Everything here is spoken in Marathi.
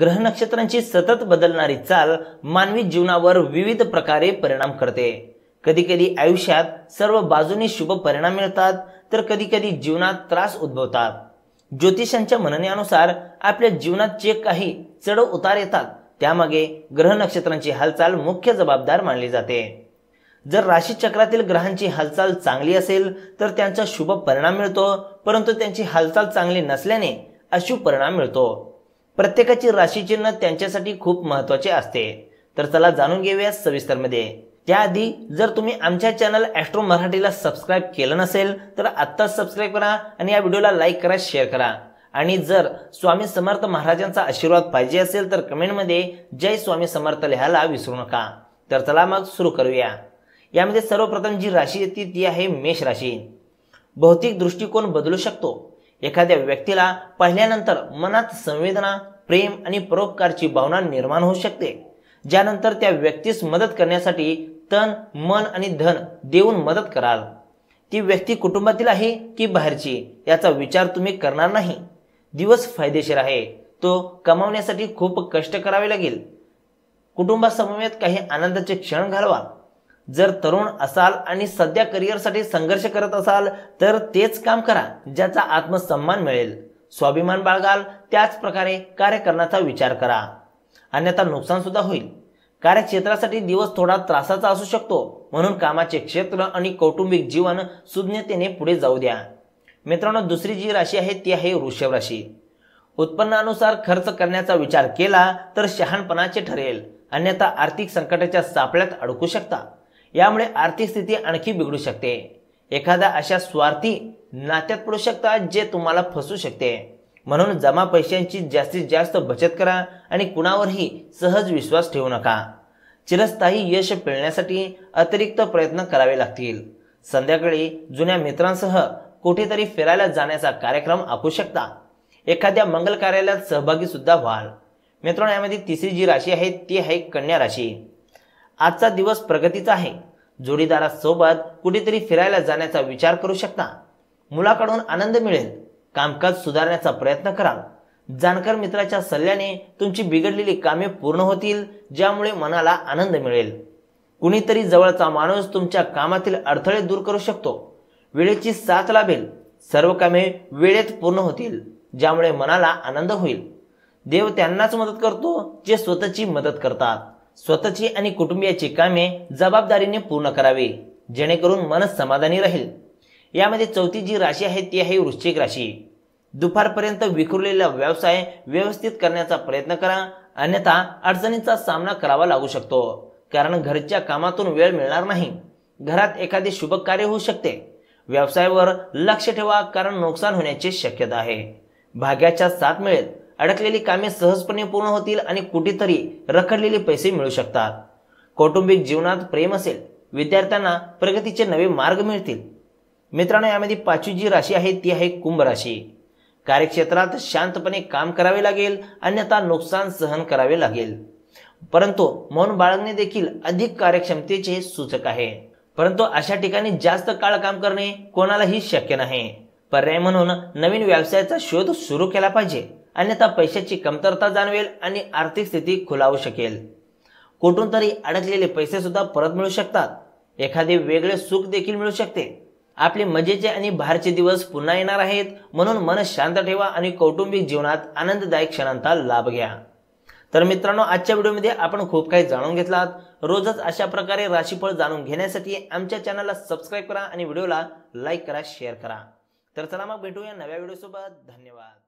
ग्रह नक्षत्रांची सतत बदलणारी चाल मानवी जीवनावर विविध प्रकारे परिणाम करते कधी कधी आयुष्यात सर्व बाजूने शुभ परिणाम मिळतात तर कधी कधी जीवनात त्रास उद्भवतात ज्योतिषांच्या म्हणण्यानुसार आपल्या जीवनात जे काही चढ उतार येतात त्यामागे ग्रह नक्षत्रांची हालचाल मुख्य जबाबदार मानली जाते जर चक्रातील ग्रहांची हालचाल चांगली असेल तर त्यांचा शुभ परिणाम मिळतो परंतु त्यांची हालचाल चांगली नसल्याने अशुभ परिणाम मिळतो प्रत्येकाची राशी चिन्ह त्यांच्यासाठी खूप महत्त्वाचे असते तर चला जाणून घेऊया सविस्तर मध्ये त्याआधी जर तुम्ही आमच्या चॅनल ऍस्ट्रो मराठीला सबस्क्राईब केलं नसेल तर आत्ताच सबस्क्राईब करा आणि या व्हिडिओला लाईक करा शेअर करा आणि जर स्वामी समर्थ महाराजांचा आशीर्वाद पाहिजे असेल तर कमेंटमध्ये जय स्वामी समर्थ लिहायला विसरू नका तर चला मग सुरू करूया यामध्ये सर्वप्रथम जी राशी येते ती आहे मेष राशी भौतिक दृष्टिकोन बदलू शकतो एखाद्या व्यक्तीला पाहिल्यानंतर मनात संवेदना प्रेम आणि परोपकारची भावना निर्माण होऊ शकते ज्यानंतर त्या व्यक्तीस मदत करण्यासाठी तन मन आणि धन देऊन मदत कराल ती व्यक्ती कुटुंबातील आहे की बाहेरची याचा विचार तुम्ही करणार नाही दिवस फायदेशीर आहे तो कमावण्यासाठी खूप कष्ट करावे लागेल कुटुंबासमवेत काही आनंदाचे क्षण घालवा जर तरुण असाल आणि सध्या करिअरसाठी संघर्ष करत असाल तर तेच काम करा ज्याचा आत्मसन्मान मिळेल स्वाभिमान बाळगाल त्याच प्रकारे कार्य करण्याचा विचार करा अन्यथा नुकसान सुद्धा होईल कार्यक्षेत्रासाठी दिवस थोडा त्रासाचा असू शकतो म्हणून कामाचे क्षेत्र आणि कौटुंबिक जीवन सुज्ञतेने पुढे जाऊ द्या मित्रांनो दुसरी जी राशी आहे ती आहे वृषभ राशी उत्पन्नानुसार खर्च करण्याचा विचार केला तर शहाणपणाचे ठरेल अन्यथा आर्थिक संकटाच्या सापळ्यात अडकू शकता यामुळे आर्थिक स्थिती आणखी बिघडू शकते एखादा अशा स्वार्थी नात्यात पडू शकता जे तुम्हाला फसू शकते म्हणून जमा पैशांची जास्तीत जास्त बचत करा आणि कुणावरही सहज विश्वास ठेवू नका चिरस्थायी यश पिळण्यासाठी अतिरिक्त प्रयत्न करावे लागतील संध्याकाळी जुन्या मित्रांसह कुठेतरी फिरायला जाण्याचा कार्यक्रम आखू शकता एखाद्या मंगल कार्यालयात सहभागी सुद्धा व्हाल मित्रांनो यामध्ये तिसरी जी राशी आहे ती आहे कन्या राशी आजचा दिवस प्रगतीचा आहे जोडीदारासोबत कुठेतरी फिरायला जाण्याचा विचार करू शकता मुलाकडून आनंद मिळेल कामकाज सुधारण्याचा प्रयत्न करा जाणकार मित्राच्या सल्ल्याने तुमची बिघडलेली कामे पूर्ण होतील ज्यामुळे मनाला आनंद मिळेल कुणीतरी जवळचा माणूस तुमच्या कामातील अडथळे दूर करू शकतो वेळेची साथ लाभेल सर्व कामे वेळेत पूर्ण होतील ज्यामुळे मनाला आनंद होईल देव त्यांनाच मदत करतो जे स्वतःची मदत करतात स्वतःची आणि कुटुंबियाची कामे जबाबदारीने पूर्ण करावी जेणेकरून मन समाधानी राहील यामध्ये चौथी जी राशी आहे ती आहे वृश्चिक राशी दुपारपर्यंत विखुरलेला व्यवसाय व्यवस्थित करण्याचा प्रयत्न करा अन्यथा अडचणींचा सामना करावा लागू शकतो कारण घरच्या कामातून वेळ मिळणार नाही घरात एखादे शुभ कार्य होऊ शकते व्यवसायावर लक्ष ठेवा कारण नुकसान होण्याची शक्यता आहे भाग्याच्या साथ मिळेल अडकलेली कामे सहजपणे पूर्ण होतील आणि कुठेतरी रखडलेले पैसे मिळू शकतात कौटुंबिक जीवनात प्रेम असेल विद्यार्थ्यांना प्रगतीचे नवे मार्ग मिळतील मित्रांनो यामध्ये पाचवी जी राशी आहे ती आहे कुंभ राशी कार्यक्षेत्रात शांतपणे काम करावे लागेल अन्यथा नुकसान सहन करावे लागेल परंतु मौन बाळगणे देखील अधिक कार्यक्षमतेचे सूचक आहे परंतु अशा ठिकाणी जास्त काळ काम करणे कोणालाही शक्य नाही पर्याय म्हणून नवीन व्यवसायाचा शोध सुरू केला पाहिजे अन्यथा पैशाची कमतरता जाणवेल आणि आर्थिक स्थिती खुलावू शकेल कुठून तरी अडकलेले पैसे सुद्धा परत मिळू शकतात एखादे वेगळे सुख देखील मिळू शकते आपले मजेचे आणि बाहेरचे दिवस पुन्हा येणार आहेत म्हणून मन शांत ठेवा आणि कौटुंबिक जीवनात आनंददायक क्षणांचा लाभ घ्या तर मित्रांनो आजच्या व्हिडिओमध्ये आपण खूप काही जाणून घेतलात रोजच अशा प्रकारे राशीफळ जाणून घेण्यासाठी आमच्या चॅनलला सबस्क्राईब करा आणि व्हिडिओला लाईक करा शेअर करा तर चला मग भेटूया नव्या व्हिडिओसोबत धन्यवाद